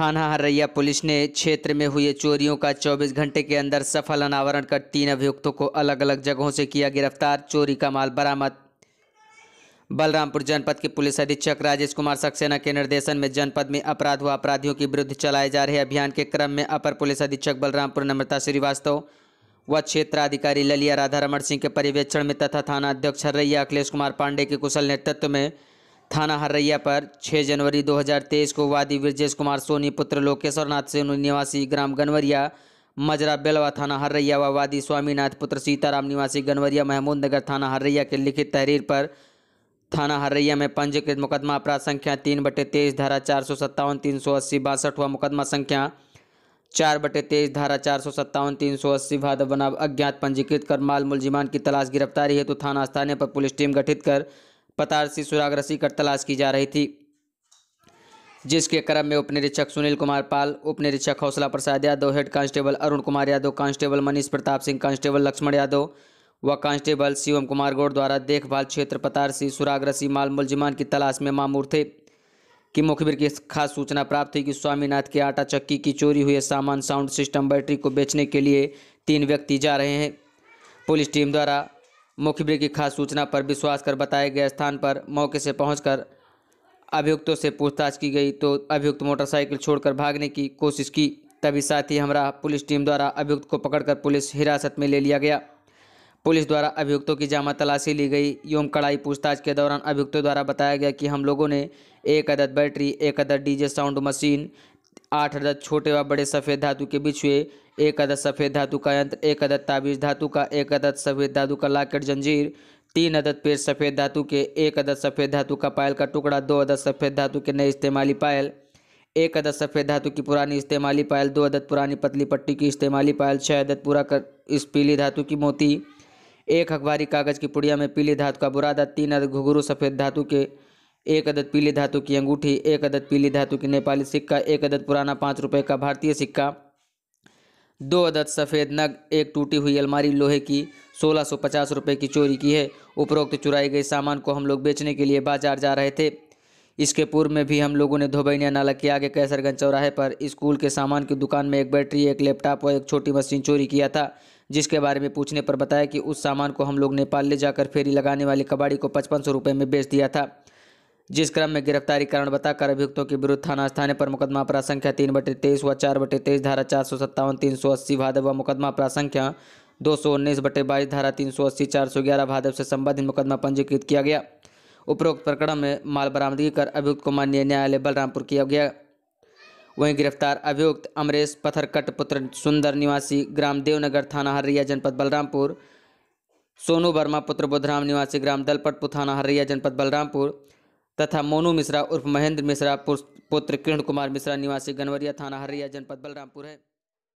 थाना हरैया पुलिस ने क्षेत्र में हुए चोरियों का 24 घंटे के अंदर सफल अनावरण कर तीन अभियुक्तों को अलग अलग जगहों से किया गिरफ्तार चोरी का माल बरामद बलरामपुर जनपद के पुलिस अधीक्षक राजेश कुमार सक्सेना के निर्देशन में जनपद में अपराध हुआ अपराधियों के विरुद्ध चलाए जा रहे अभियान के क्रम में अपर पुलिस अधीक्षक बलरामपुर नम्रता श्रीवास्तव व क्षेत्राधिकारी ललिया राधा रमण सिंह के पर्यवेक्षण में तथा थाना अध्यक्ष हरैया अखिलेश कुमार पांडे के कुशल नेतृत्व में थाना हर्रैया पर 6 जनवरी 2023 को वादी ब्रजेश कुमार सोनी पुत्र लोकेश्वर नाथ सोनी निवासी ग्राम गनवरिया मजरा बेलवा थाना हर्रैया व वादी स्वामीनाथ पुत्र सीताराम निवासी गनवरिया महमूद नगर थाना हर्रैया के लिखित तहरीर पर थाना हर्रैया में पंजीकृत मुकदमा अपराध संख्या तीन बटे तेईस धारा चार सौ सत्तावन तीन सौ अस्सी बासठ व मुकदमा संख्या चार बटे तेईस धारा चार सौ सत्तावन तीन सौ अस्सी भादव बना अज्ञात पंजीकृत कर माल मुलजिमान की तलाश गिरफ्तारी हेतु तो थाना स्थानीय पर पुलिस टीम गठित कर पतार से सुराग रसी कर तलाश की जा रही थी जिसके क्रम में उप निरीक्षक सुनील कुमार पाल उप निरीक्षक Hausla Prasad Yadav head constable Arun Kumar Yadav constable Manish Pratap Singh constable Laxman Yadav व कांस्टेबल शिवम कुमार गौड़ द्वारा देखभाल क्षेत्र पतारसी रसी माल मुलजिमान की तलाश में मामूर थे कि मुखबिर की खास सूचना प्राप्त हुई कि स्वामीनाथ के आटा चक्की की चोरी हुए सामान साउंड सिस्टम बैटरी को बेचने के लिए तीन व्यक्ति जा रहे हैं पुलिस टीम द्वारा मुखबिर की खास सूचना पर विश्वास कर बताए गए स्थान पर मौके से पहुंचकर अभियुक्तों से पूछताछ की गई तो अभियुक्त मोटरसाइकिल छोड़कर भागने की कोशिश की तभी साथ ही हमरा पुलिस टीम द्वारा अभियुक्त को पकड़कर पुलिस हिरासत में ले लिया गया पुलिस द्वारा अभियुक्तों की जामा तलाशी ली गई एवं कड़ाई पूछताछ के दौरान अभियुक्तों द्वारा बताया गया कि हम लोगों ने एक अदद बैटरी एक अदद डीजे साउंड मशीन आठ अदद छोटे व बड़े सफ़ेद धातु के बीच हुए एक अदद सफ़ेद धातु का यंत्र एक अदद ताबीज धातु का एक अदद सफ़ेद धातु का लाकेट जंजीर तीन अदद पेड़ सफ़ेद धातु के एक अदद सफ़ेद धातु का पायल का टुकड़ा दो अदद सफ़ेद धातु के नए इस्तेमाली पायल एक अदद सफ़ेद धातु की पुरानी इस्तेमाली पायल दो अदद पुरानी पतली पट्टी की इस्तेमाली पायल छः अदद पूरा कर इस पीली धातु की मोती एक अखबारी कागज़ की पुड़िया में पीली धातु का बुरादा तीन अदद घुघरू सफ़ेद धातु के एक अदद पीली धातु की अंगूठी एक अदद पीली धातु की नेपाली सिक्का एक अदद पुराना पाँच रुपये का भारतीय सिक्का दो अदद सफ़ेद नग एक टूटी हुई अलमारी लोहे की सोलह सौ पचास रुपये की चोरी की है उपरोक्त चुराई गई सामान को हम लोग बेचने के लिए बाजार जा रहे थे इसके पूर्व में भी हम लोगों ने धोबैनिया नाला के आगे कैसरगंज चौराहे पर स्कूल के सामान की दुकान में एक बैटरी एक लैपटॉप और एक छोटी मशीन चोरी किया था जिसके बारे में पूछने पर बताया कि उस सामान को हम लोग नेपाल ले जाकर फेरी लगाने वाली कबाड़ी को पचपन सौ रुपये में बेच दिया था जिस क्रम में गिरफ्तारी कारण बताकर अभियुक्तों के विरुद्ध थाना स्थानीय पर मुकदमा प्रासंख्या तीन बटे तेईस व चार बटे तेईस धारा चार सौ सत्तावन तीन सौ अस्सी भादव व मुकदमा प्रासंख्या दो सौ उन्नीस बटे बाईस धारा तीन सौ अस्सी चार सौ ग्यारह भादव से संबंधित मुकदमा पंजीकृत किया गया उपरोक्त प्रकरण में माल बरामदगी कर अभियुक्त को माननीय न्यायालय बलरामपुर किया गया वहीं गिरफ्तार अभियुक्त अमरेश पथरकट पुत्र सुंदर निवासी ग्राम देवनगर थाना हरिया जनपद बलरामपुर सोनू वर्मा पुत्र बुधराम निवासी ग्राम दलपटपुर थाना हरिया जनपद बलरामपुर तथा मोनू मिश्रा उर्फ महेंद्र मिश्रा पुत्र किरण कुमार मिश्रा निवासी गनवरिया थाना हरिया जनपद बलरामपुर है